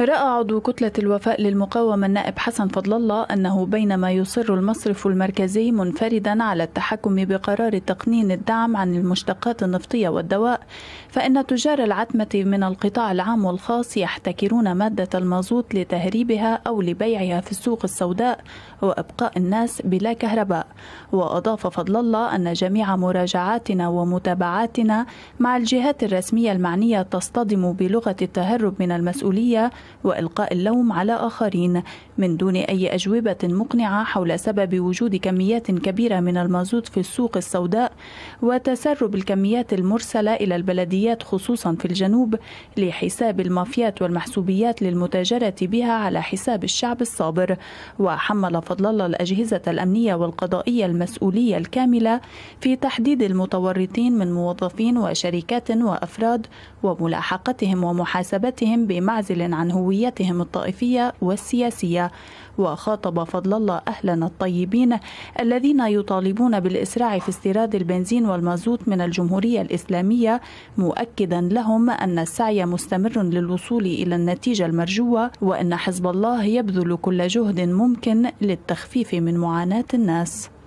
رأى عضو كتلة الوفاء للمقاومة النائب حسن فضل الله أنه بينما يصر المصرف المركزي منفردا على التحكم بقرار تقنين الدعم عن المشتقات النفطية والدواء فإن تجار العتمة من القطاع العام والخاص يحتكرون مادة المازوت لتهريبها أو لبيعها في السوق السوداء وإبقاء الناس بلا كهرباء وأضاف فضل الله أن جميع مراجعاتنا ومتابعاتنا مع الجهات الرسمية المعنية تصطدم بلغة التهرب من المسؤولية وإلقاء اللوم على آخرين من دون أي أجوبة مقنعة حول سبب وجود كميات كبيرة من المازوت في السوق السوداء وتسرب الكميات المرسلة إلى البلديات خصوصا في الجنوب لحساب المافيات والمحسوبيات للمتاجرة بها على حساب الشعب الصابر وحمل فضل الله الأجهزة الأمنية والقضائية المسؤولية الكاملة في تحديد المتورطين من موظفين وشركات وأفراد وملاحقتهم ومحاسبتهم بمعزل عنه هويتهم الطائفية والسياسية وخاطب فضل الله أهلنا الطيبين الذين يطالبون بالإسراع في استيراد البنزين والمازوت من الجمهورية الإسلامية مؤكدا لهم أن السعي مستمر للوصول إلى النتيجة المرجوة وأن حزب الله يبذل كل جهد ممكن للتخفيف من معاناة الناس